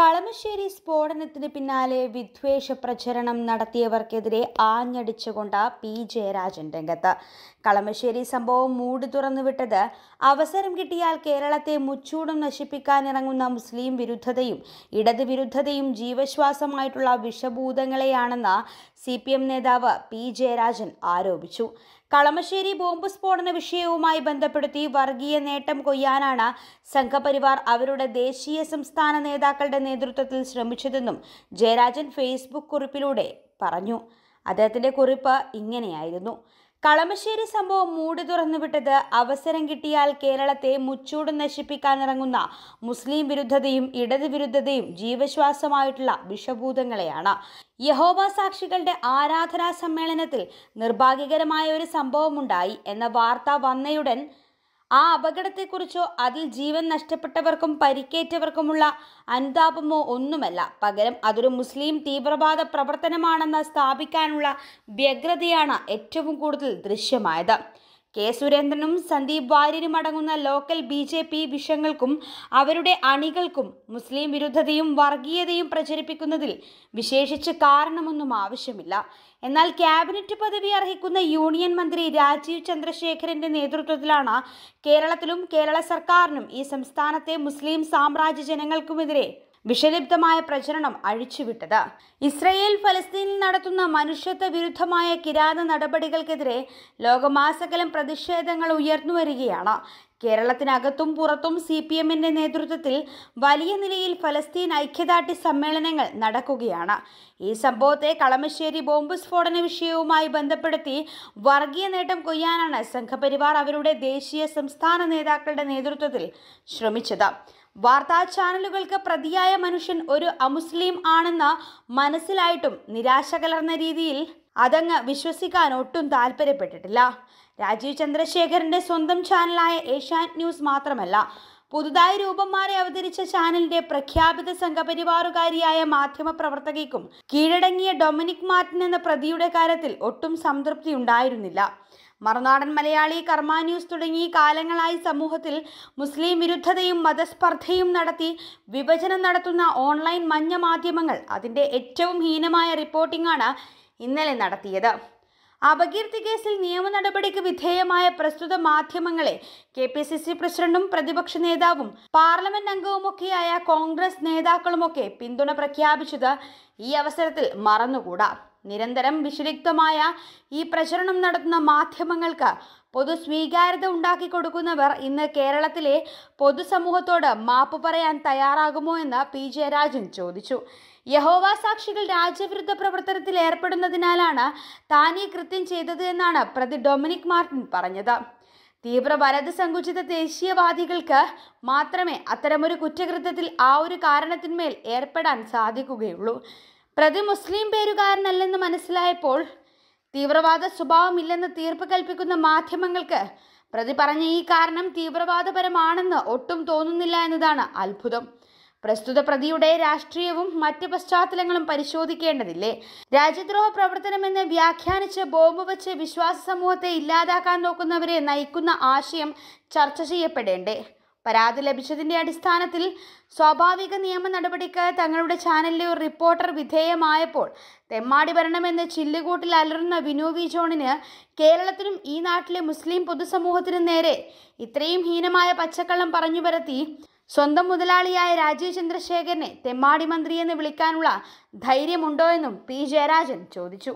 കളമശ്ശേരി സ്ഫോടനത്തിന് പിന്നാലെ വിദ്വേഷ പ്രചരണം നടത്തിയവർക്കെതിരെ ആഞ്ഞടിച്ചുകൊണ്ട പി ജയരാജൻ രംഗത്ത് കളമശ്ശേരി സംഭവം മൂടി തുറന്നുവിട്ടത് അവസരം കിട്ടിയാൽ കേരളത്തെ മുച്ചൂടും നശിപ്പിക്കാനിറങ്ങുന്ന മുസ്ലിം വിരുദ്ധതയും ഇടത് വിരുദ്ധതയും ജീവശ്വാസമായിട്ടുള്ള വിഷഭൂതങ്ങളെയാണെന്ന് സി പി എം നേതാവ് പി ജയരാജൻ ആരോപിച്ചു കളമശ്ശേരി ബോംബ് സ്ഫോടന വിഷയവുമായി ബന്ധപ്പെടുത്തി വർഗീയ നേട്ടം കൊയ്യാനാണ് സംഘപരിവാർ അവരുടെ ദേശീയ സംസ്ഥാന നേതാക്കളുടെ നേതൃത്വത്തിൽ ശ്രമിച്ചതെന്നും ജയരാജൻ ഫേസ്ബുക്ക് കുറിപ്പിലൂടെ പറഞ്ഞു അദ്ദേഹത്തിൻ്റെ കുറിപ്പ് ഇങ്ങനെയായിരുന്നു കളമശ്ശേരി സംഭവം മൂടി തുറന്നുവിട്ടത് അവസരം കിട്ടിയാൽ കേരളത്തെ മുച്ചൂട് നശിപ്പിക്കാനിറങ്ങുന്ന മുസ്ലിം വിരുദ്ധതയും ഇടത് വിരുദ്ധതയും ജീവശ്വാസമായിട്ടുള്ള വിഷഭൂതങ്ങളെയാണ് യഹോബ സാക്ഷികളുടെ ആരാധനാ സമ്മേളനത്തിൽ നിർഭാഗ്യകരമായ ഒരു സംഭവമുണ്ടായി എന്ന വാർത്ത വന്നയുടൻ ആ അപകടത്തെക്കുറിച്ചോ അതിൽ ജീവൻ നഷ്ടപ്പെട്ടവർക്കും പരിക്കേറ്റവർക്കുമുള്ള അനുതാപമോ ഒന്നുമല്ല പകരം അതൊരു മുസ്ലിം തീവ്രവാദ പ്രവർത്തനമാണെന്ന് സ്ഥാപിക്കാനുള്ള വ്യഗ്രതയാണ് ഏറ്റവും കൂടുതൽ ദൃശ്യമായത് കെ സുരേന്ദ്രനും സന്ദീപ് വാര്യരും അടങ്ങുന്ന ലോക്കൽ ബി ജെ പി വിഷയങ്ങൾക്കും അവരുടെ അണികൾക്കും മുസ്ലിം വിരുദ്ധതയും വർഗീയതയും പ്രചരിപ്പിക്കുന്നതിൽ വിശേഷിച്ച് കാരണമൊന്നും ആവശ്യമില്ല എന്നാൽ ക്യാബിനറ്റ് പദവി അർഹിക്കുന്ന യൂണിയൻ മന്ത്രി രാജീവ് ചന്ദ്രശേഖരന്റെ നേതൃത്വത്തിലാണ് കേരളത്തിലും കേരള സർക്കാരിനും ഈ സംസ്ഥാനത്തെ മുസ്ലിം സാമ്രാജ്യ ജനങ്ങൾക്കുമെതിരെ വിഷലിപ്തമായ പ്രചരണം അഴിച്ചുവിട്ടത് ഇസ്രയേൽ ഫലസ്തീനിൽ നടത്തുന്ന മനുഷ്യത്വ വിരുദ്ധമായ കിരാത നടപടികൾക്കെതിരെ ലോകമാസകലം പ്രതിഷേധങ്ങൾ ഉയർന്നു വരികയാണ് കേരളത്തിനകത്തും പുറത്തും സി പി എമ്മിൻ്റെ നേതൃത്വത്തിൽ വലിയ നിലയിൽ ഫലസ്തീൻ ഐക്യദാർഢ്യ സമ്മേളനങ്ങൾ നടക്കുകയാണ് ഈ സംഭവത്തെ കളമശ്ശേരി ബോംബ് സ്ഫോടന വിഷയവുമായി ബന്ധപ്പെടുത്തി വർഗീയ നേട്ടം കൊയ്യാനാണ് സംഘപരിവാർ അവരുടെ ദേശീയ സംസ്ഥാന നേതാക്കളുടെ നേതൃത്വത്തിൽ ശ്രമിച്ചത് വാർത്താ ചാനലുകൾക്ക് പ്രതിയായ മനുഷ്യൻ ഒരു അമുസ്ലിം ആണെന്ന് മനസ്സിലായിട്ടും നിരാശ കലർന്ന രീതിയിൽ അതങ്ങ് വിശ്വസിക്കാൻ ഒട്ടും താല്പര്യപ്പെട്ടിട്ടില്ല രാജീവ് ചന്ദ്രശേഖരന്റെ സ്വന്തം ചാനലായ ഏഷ്യാനെറ്റ് ന്യൂസ് മാത്രമല്ല പുതുതായി രൂപം മാറി അവതരിച്ച ചാനലിന്റെ പ്രഖ്യാപിത സംഘപരിവാറുകാരിയായ മാധ്യമപ്രവർത്തകയ്ക്കും കീഴടങ്ങിയ ഡൊമിനിക് മാർട്ടിൻ എന്ന പ്രതിയുടെ കാര്യത്തിൽ ഒട്ടും സംതൃപ്തി ഉണ്ടായിരുന്നില്ല മറുനാടൻ മലയാളി കർമ്മ ന്യൂസ് തുടങ്ങി കാലങ്ങളായി സമൂഹത്തിൽ മുസ്ലിം വിരുദ്ധതയും മതസ്പർദ്ധയും നടത്തി വിഭജനം നടത്തുന്ന ഓൺലൈൻ മഞ്ഞ മാധ്യമങ്ങൾ അതിൻ്റെ ഏറ്റവും ഹീനമായ റിപ്പോർട്ടിംഗാണ് ഇന്നലെ നടത്തിയത് അപകീർത്തി കേസിൽ നിയമ നടപടിക്ക് വിധേയമായ പ്രസ്തുത മാധ്യമങ്ങളെ കെ പി സി സി പ്രസിഡന്റും പ്രതിപക്ഷ നേതാവും പാർലമെന്റ് അംഗവുമൊക്കെയായ കോൺഗ്രസ് നേതാക്കളുമൊക്കെ പിന്തുണ പ്രഖ്യാപിച്ചത് ഈ അവസരത്തിൽ മറന്നുകൂടാ നിരന്തരം വിഷലിപ്തമായ ഈ പ്രചരണം നടത്തുന്ന മാധ്യമങ്ങൾക്ക് പൊതു സ്വീകാര്യത ഉണ്ടാക്കി കൊടുക്കുന്നവർ ഇന്ന് കേരളത്തിലെ പൊതുസമൂഹത്തോട് മാപ്പ് പറയാൻ തയ്യാറാകുമോ എന്ന് പി ജയരാജൻ ചോദിച്ചു യഹോവ സാക്ഷികൾ രാജ്യവിരുദ്ധ പ്രവർത്തനത്തിൽ ഏർപ്പെടുന്നതിനാലാണ് താൻ ഈ കൃത്യം ചെയ്തത് എന്നാണ് പ്രതി ഡൊമിനിക് മാർട്ടിൻ പറഞ്ഞത് തീവ്ര വലത് സങ്കുചിത ദേശീയവാദികൾക്ക് മാത്രമേ അത്തരമൊരു കുറ്റകൃത്യത്തിൽ ആ ഒരു കാരണത്തിന്മേൽ ഏർപ്പെടാൻ സാധിക്കുകയുള്ളൂ പ്രതി മുസ്ലിം പേരുകാരനല്ലെന്ന് മനസ്സിലായപ്പോൾ തീവ്രവാദ സ്വഭാവമില്ലെന്ന് തീർപ്പ് കൽപ്പിക്കുന്ന മാധ്യമങ്ങൾക്ക് പ്രതി പറഞ്ഞ ഈ കാരണം തീവ്രവാദപരമാണെന്ന് ഒട്ടും തോന്നുന്നില്ല എന്നതാണ് അത്ഭുതം പ്രസ്തുത പ്രതിയുടെ രാഷ്ട്രീയവും മറ്റ് പശ്ചാത്തലങ്ങളും പരിശോധിക്കേണ്ടതില്ലേ രാജ്യദ്രോഹ പ്രവർത്തനമെന്ന് വ്യാഖ്യാനിച്ച് ബോംബ് വച്ച് വിശ്വാസ സമൂഹത്തെ ഇല്ലാതാക്കാൻ നോക്കുന്നവരെ നയിക്കുന്ന ആശയം ചർച്ച ചെയ്യപ്പെടേണ്ടേ പരാതി ലഭിച്ചതിന്റെ അടിസ്ഥാനത്തിൽ സ്വാഭാവിക നിയമ നടപടിക്ക് തങ്ങളുടെ ചാനലിലെ ഒരു റിപ്പോർട്ടർ വിധേയമായപ്പോൾ തെമ്മാടി ഭരണമെന്ന് ചില്ലുകൂട്ടിൽ അലറുന്ന വിനു വി ജോണിന് കേരളത്തിനും ഈ നാട്ടിലെ മുസ്ലിം പൊതുസമൂഹത്തിനും നേരെ ഇത്രയും ഹീനമായ പച്ചക്കള്ളം പറഞ്ഞു പരത്തി സ്വന്തം മുതലാളിയായ രാജീവ് ചന്ദ്രശേഖരനെ തെമ്മാടി മന്ത്രി എന്ന് വിളിക്കാനുള്ള ധൈര്യമുണ്ടോയെന്നും പി ജയരാജൻ ചോദിച്ചു